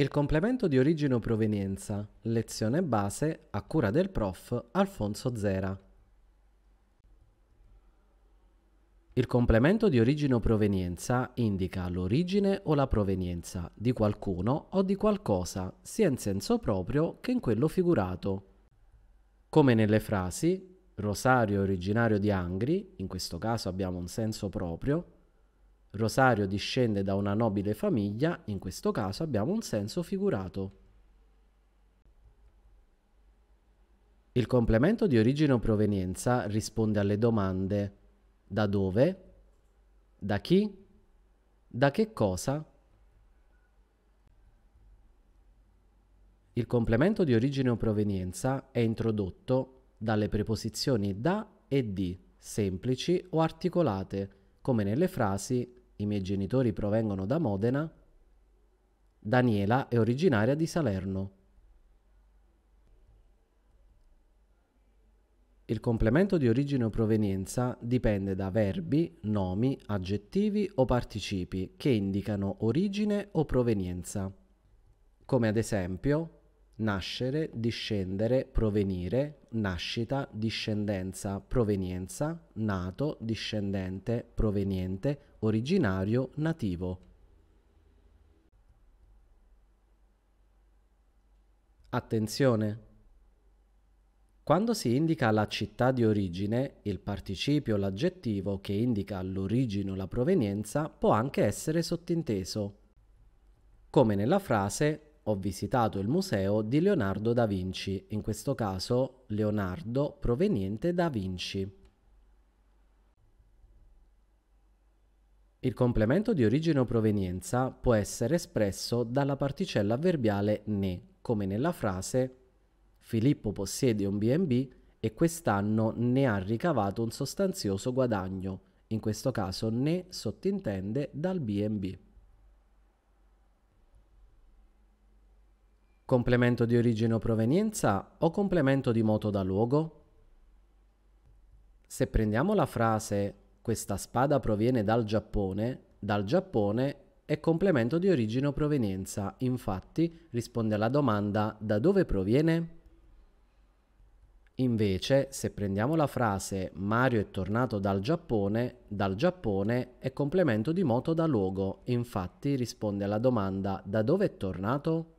Il complemento di origine o provenienza, lezione base a cura del prof Alfonso Zera. Il complemento di origine o provenienza indica l'origine o la provenienza di qualcuno o di qualcosa, sia in senso proprio che in quello figurato. Come nelle frasi Rosario originario di Angri, in questo caso abbiamo un senso proprio, Rosario discende da una nobile famiglia, in questo caso abbiamo un senso figurato. Il complemento di origine o provenienza risponde alle domande da dove, da chi, da che cosa. Il complemento di origine o provenienza è introdotto dalle preposizioni da e di, semplici o articolate, come nelle frasi i miei genitori provengono da Modena, Daniela è originaria di Salerno. Il complemento di origine o provenienza dipende da verbi, nomi, aggettivi o participi che indicano origine o provenienza, come ad esempio nascere, discendere, provenire, nascita, discendenza, provenienza, nato, discendente, proveniente, originario, nativo. Attenzione! Quando si indica la città di origine, il participio o l'aggettivo che indica l'origine o la provenienza può anche essere sottinteso, come nella frase ho visitato il museo di Leonardo da Vinci, in questo caso Leonardo proveniente da Vinci. Il complemento di origine o provenienza può essere espresso dalla particella verbiale ne, come nella frase Filippo possiede un BB e quest'anno ne ha ricavato un sostanzioso guadagno, in questo caso ne sottintende dal BB. Complemento di origine o provenienza o complemento di moto da luogo? Se prendiamo la frase questa spada proviene dal Giappone, dal Giappone è complemento di origine o provenienza, infatti risponde alla domanda da dove proviene? Invece, se prendiamo la frase Mario è tornato dal Giappone, dal Giappone è complemento di moto da luogo, infatti risponde alla domanda da dove è tornato?